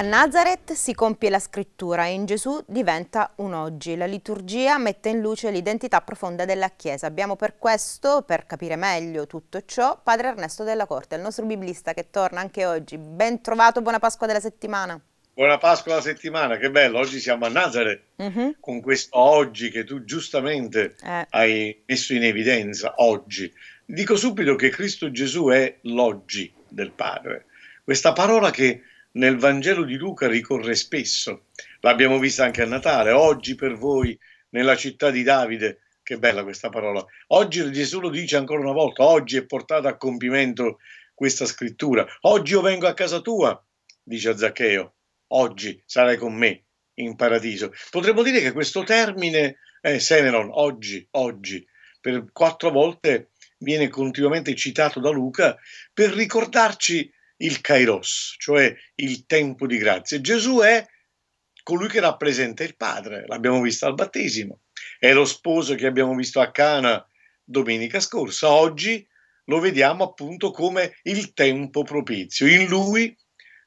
A Nazareth si compie la scrittura e in Gesù diventa un oggi. La liturgia mette in luce l'identità profonda della Chiesa. Abbiamo per questo, per capire meglio tutto ciò, Padre Ernesto della Corte, il nostro biblista che torna anche oggi. Ben trovato, buona Pasqua della settimana. Buona Pasqua della settimana, che bello, oggi siamo a Nazareth mm -hmm. con questo oggi che tu giustamente eh. hai messo in evidenza, oggi. Dico subito che Cristo Gesù è l'oggi del Padre, questa parola che nel Vangelo di Luca ricorre spesso. L'abbiamo vista anche a Natale, oggi per voi nella città di Davide. Che bella questa parola. Oggi Gesù lo dice ancora una volta, oggi è portata a compimento questa scrittura. Oggi io vengo a casa tua, dice a Zaccheo, oggi sarai con me in paradiso. Potremmo dire che questo termine è Seneron, oggi, oggi, per quattro volte viene continuamente citato da Luca per ricordarci il kairos, cioè il tempo di grazia. Gesù è colui che rappresenta il Padre, l'abbiamo visto al battesimo, è lo sposo che abbiamo visto a Cana domenica scorsa, oggi lo vediamo appunto come il tempo propizio, in lui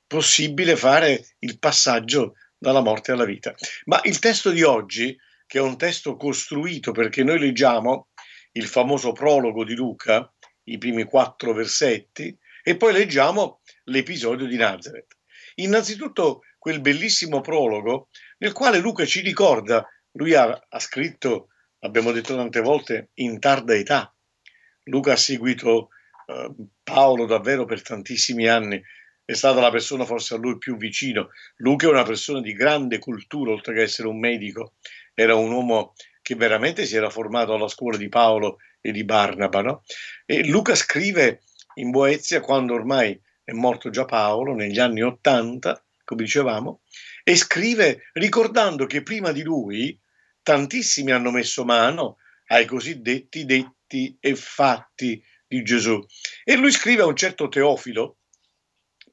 possibile fare il passaggio dalla morte alla vita. Ma il testo di oggi, che è un testo costruito perché noi leggiamo il famoso prologo di Luca, i primi quattro versetti, e poi leggiamo l'episodio di Nazareth. Innanzitutto quel bellissimo prologo nel quale Luca ci ricorda, lui ha, ha scritto, abbiamo detto tante volte, in tarda età. Luca ha seguito eh, Paolo davvero per tantissimi anni, è stata la persona forse a lui più vicino. Luca è una persona di grande cultura, oltre che essere un medico, era un uomo che veramente si era formato alla scuola di Paolo e di Barnaba. No? E Luca scrive in Boezia quando ormai è morto già Paolo negli anni Ottanta, come dicevamo, e scrive ricordando che prima di lui tantissimi hanno messo mano ai cosiddetti detti e fatti di Gesù. E lui scrive a un certo Teofilo,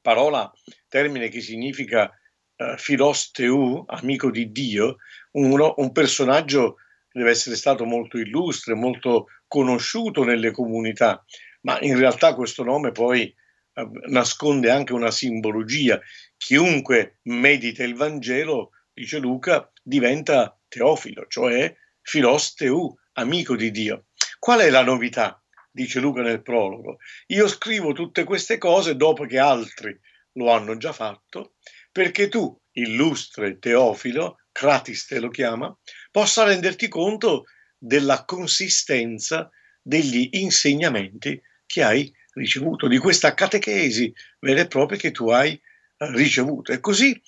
parola, termine che significa eh, filosteu, amico di Dio, uno, un personaggio che deve essere stato molto illustre, molto conosciuto nelle comunità, ma in realtà questo nome poi nasconde anche una simbologia. Chiunque medita il Vangelo, dice Luca, diventa teofilo, cioè filosteu, amico di Dio. Qual è la novità? dice Luca nel prologo. Io scrivo tutte queste cose dopo che altri lo hanno già fatto, perché tu, illustre teofilo, Cratiste lo chiama, possa renderti conto della consistenza degli insegnamenti che hai ricevuto, di questa catechesi vera e propria che tu hai eh, ricevuto. E così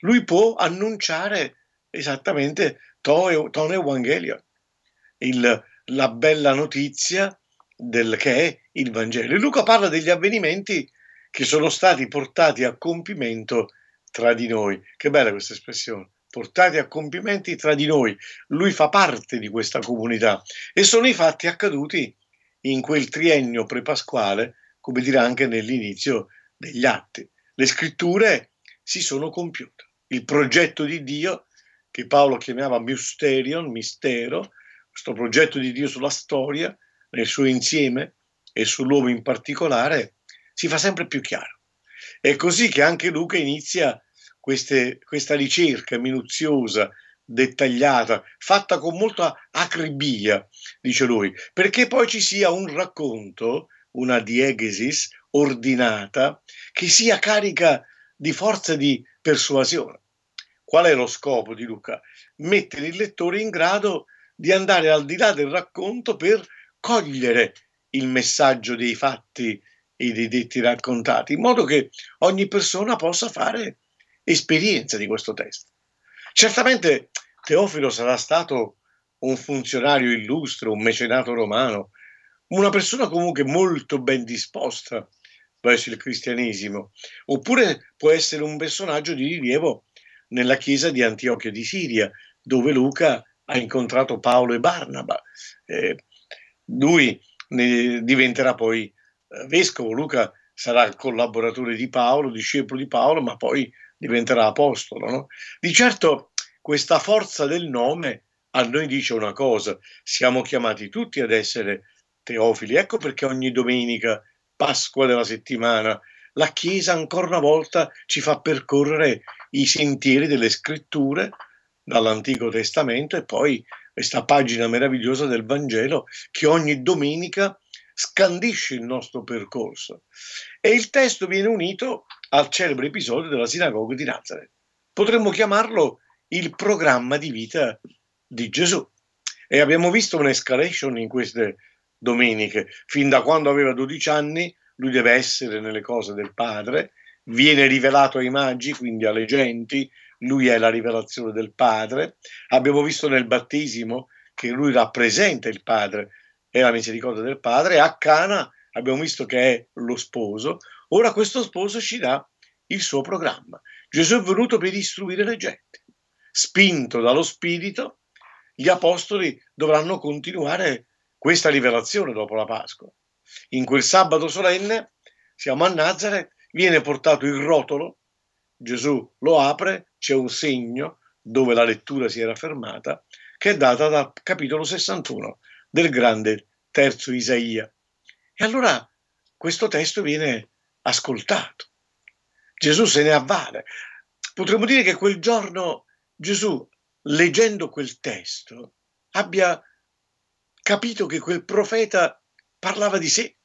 lui può annunciare esattamente Tono Evangelio, il, la bella notizia del, che è il Vangelo. E Luca parla degli avvenimenti che sono stati portati a compimento tra di noi. Che bella questa espressione, portati a compimento tra di noi. Lui fa parte di questa comunità e sono i fatti accaduti in quel triennio prepasquale come dire, anche nell'inizio degli atti. Le scritture si sono compiute. Il progetto di Dio, che Paolo chiamava mysterion, mistero, questo progetto di Dio sulla storia, nel suo insieme e sull'uomo in particolare, si fa sempre più chiaro. È così che anche Luca inizia queste, questa ricerca minuziosa, dettagliata, fatta con molta acribia, dice lui, perché poi ci sia un racconto una diegesis ordinata che sia carica di forza di persuasione. Qual è lo scopo di Luca? Mettere il lettore in grado di andare al di là del racconto per cogliere il messaggio dei fatti e dei detti raccontati, in modo che ogni persona possa fare esperienza di questo testo. Certamente Teofilo sarà stato un funzionario illustre, un mecenato romano, una persona comunque molto ben disposta verso il cristianesimo, oppure può essere un personaggio di rilievo nella chiesa di Antiochia di Siria, dove Luca ha incontrato Paolo e Barnaba. Eh, lui diventerà poi eh, vescovo, Luca sarà il collaboratore di Paolo, discepolo di Paolo, ma poi diventerà apostolo. No? Di certo questa forza del nome a noi dice una cosa, siamo chiamati tutti ad essere teofili. Ecco perché ogni domenica, Pasqua della settimana, la Chiesa ancora una volta ci fa percorrere i sentieri delle scritture dall'Antico Testamento e poi questa pagina meravigliosa del Vangelo che ogni domenica scandisce il nostro percorso. E il testo viene unito al celebre episodio della sinagoga di Nazareth. Potremmo chiamarlo il programma di vita di Gesù. E abbiamo visto un'escalation in queste domeniche. Fin da quando aveva 12 anni lui deve essere nelle cose del padre, viene rivelato ai magi, quindi alle genti, lui è la rivelazione del padre. Abbiamo visto nel battesimo che lui rappresenta il padre, è la misericordia del padre, a Cana abbiamo visto che è lo sposo, ora questo sposo ci dà il suo programma. Gesù è venuto per istruire le genti. Spinto dallo Spirito, gli apostoli dovranno continuare a questa rivelazione dopo la Pasqua. In quel sabato solenne, siamo a Nazareth, viene portato il rotolo, Gesù lo apre, c'è un segno dove la lettura si era fermata, che è data dal capitolo 61 del grande terzo Isaia. E allora questo testo viene ascoltato. Gesù se ne avvale. Potremmo dire che quel giorno Gesù, leggendo quel testo, abbia capito che quel profeta parlava di sé.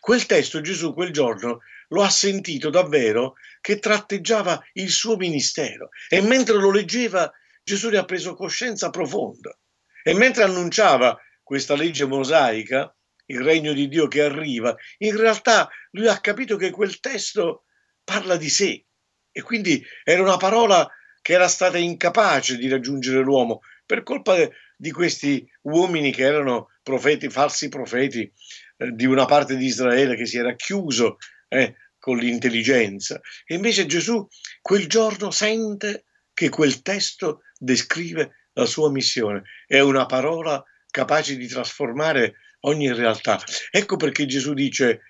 Quel testo Gesù quel giorno lo ha sentito davvero che tratteggiava il suo ministero e mentre lo leggeva Gesù ne ha preso coscienza profonda e mentre annunciava questa legge mosaica, il regno di Dio che arriva, in realtà lui ha capito che quel testo parla di sé e quindi era una parola che era stata incapace di raggiungere l'uomo per colpa di questi uomini che erano profeti, falsi profeti eh, di una parte di Israele che si era chiuso eh, con l'intelligenza. E invece Gesù quel giorno sente che quel testo descrive la sua missione. È una parola capace di trasformare ogni realtà. Ecco perché Gesù dice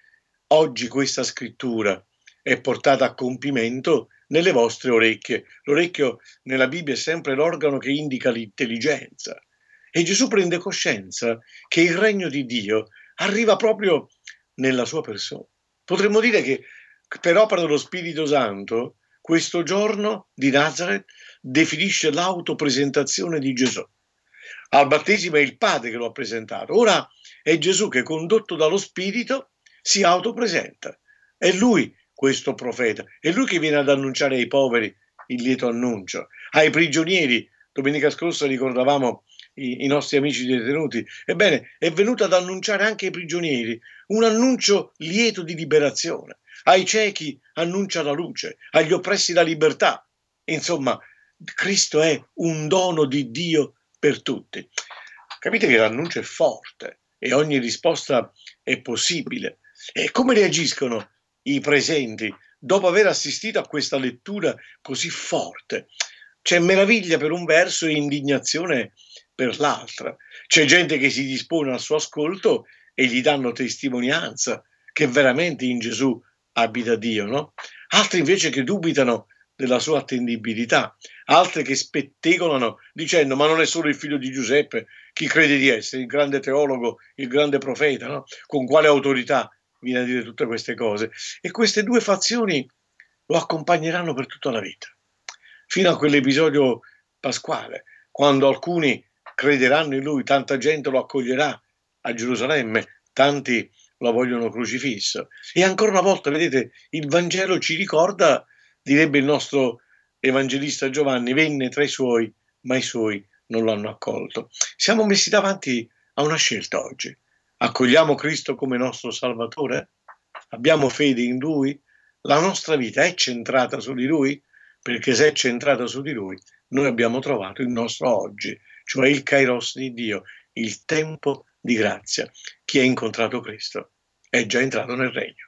oggi questa scrittura è portata a compimento nelle vostre orecchie. L'orecchio nella Bibbia è sempre l'organo che indica l'intelligenza. E Gesù prende coscienza che il regno di Dio arriva proprio nella sua persona. Potremmo dire che per opera dello Spirito Santo questo giorno di Nazareth definisce l'autopresentazione di Gesù. Al battesimo è il Padre che lo ha presentato, ora è Gesù che condotto dallo Spirito si autopresenta. È lui questo profeta, è lui che viene ad annunciare ai poveri il lieto annuncio, ai prigionieri. Domenica scorsa ricordavamo i, i nostri amici detenuti. Ebbene, è venuta ad annunciare anche ai prigionieri un annuncio lieto di liberazione. Ai ciechi annuncia la luce, agli oppressi la libertà. Insomma, Cristo è un dono di Dio per tutti. Capite che l'annuncio è forte e ogni risposta è possibile. E come reagiscono i presenti dopo aver assistito a questa lettura così forte? C'è meraviglia per un verso e indignazione per per l'altra. C'è gente che si dispone al suo ascolto e gli danno testimonianza che veramente in Gesù abita Dio, no? Altri invece che dubitano della sua attendibilità, altri che spettegolano dicendo ma non è solo il figlio di Giuseppe chi crede di essere, il grande teologo, il grande profeta, no? con quale autorità viene a dire tutte queste cose. E queste due fazioni lo accompagneranno per tutta la vita, fino a quell'episodio pasquale, quando alcuni crederanno in lui, tanta gente lo accoglierà a Gerusalemme, tanti lo vogliono crocifisso. E ancora una volta, vedete, il Vangelo ci ricorda, direbbe il nostro evangelista Giovanni, venne tra i suoi, ma i suoi non l'hanno accolto. Siamo messi davanti a una scelta oggi. Accogliamo Cristo come nostro Salvatore? Abbiamo fede in Lui? La nostra vita è centrata su di Lui? Perché se è centrata su di Lui, noi abbiamo trovato il nostro oggi cioè il kairos di Dio, il tempo di grazia. Chi ha incontrato Cristo è già entrato nel regno.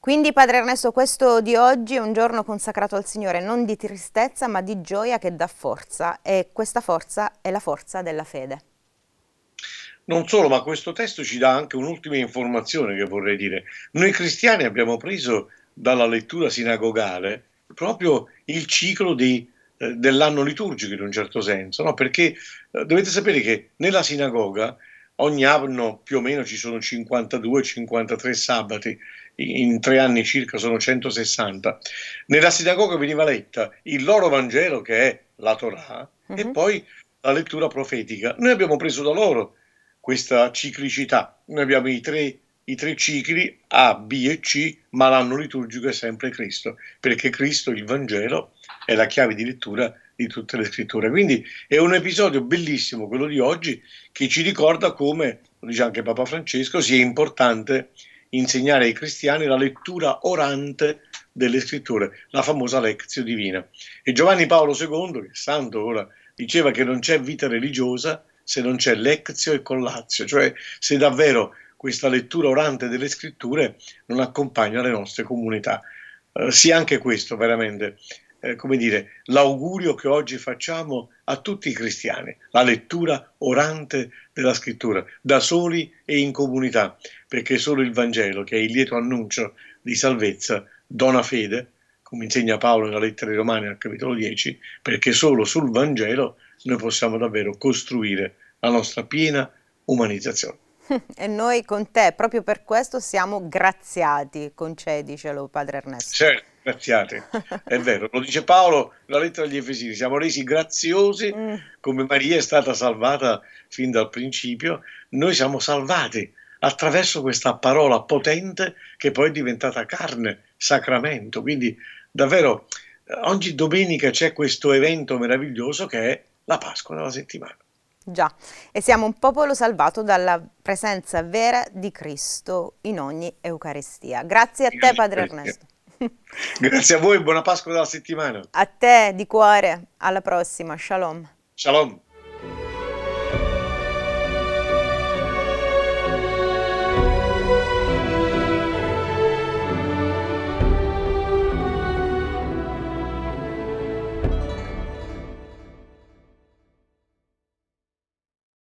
Quindi, Padre Ernesto, questo di oggi è un giorno consacrato al Signore, non di tristezza, ma di gioia che dà forza, e questa forza è la forza della fede. Non solo, ma questo testo ci dà anche un'ultima informazione che vorrei dire. Noi cristiani abbiamo preso dalla lettura sinagogale proprio il ciclo di eh, dell'anno liturgico in un certo senso, no? perché eh, dovete sapere che nella sinagoga ogni anno più o meno ci sono 52-53 sabati, in tre anni circa sono 160. Nella sinagoga veniva letta il loro Vangelo che è la Torah uh-huh. e mhm. poi la lettura profetica. Noi abbiamo preso da loro questa ciclicità, noi abbiamo i tre, i tre cicli A, B e C, ma l'anno liturgico è sempre Cristo, perché Cristo, il Vangelo, è la chiave di lettura di tutte le scritture. Quindi è un episodio bellissimo quello di oggi che ci ricorda come, lo dice anche Papa Francesco, sia importante insegnare ai cristiani la lettura orante delle scritture, la famosa lezione divina. E Giovanni Paolo II, che è santo ora, diceva che non c'è vita religiosa se non c'è lezione e collazio, cioè se davvero questa lettura orante delle scritture non accompagna le nostre comunità. Eh, sia anche questo veramente eh, come dire, l'augurio che oggi facciamo a tutti i cristiani, la lettura orante della scrittura, da soli e in comunità, perché solo il Vangelo, che è il lieto annuncio di salvezza, dona fede, come insegna Paolo nella lettera ai Romani al capitolo 10, perché solo sul Vangelo noi possiamo davvero costruire la nostra piena umanizzazione. E noi con te, proprio per questo siamo graziati, concedicelo Padre Ernesto. Certo graziate. È vero, lo dice Paolo, nella lettera agli Efesini, siamo resi graziosi mm. come Maria è stata salvata fin dal principio, noi siamo salvati attraverso questa parola potente che poi è diventata carne, sacramento. Quindi davvero oggi domenica c'è questo evento meraviglioso che è la Pasqua della settimana. Già, e siamo un popolo salvato dalla presenza vera di Cristo in ogni Eucaristia. Grazie a te, Padre Ernesto. Grazie a voi, buona Pasqua della settimana. A te di cuore, alla prossima, shalom. Shalom.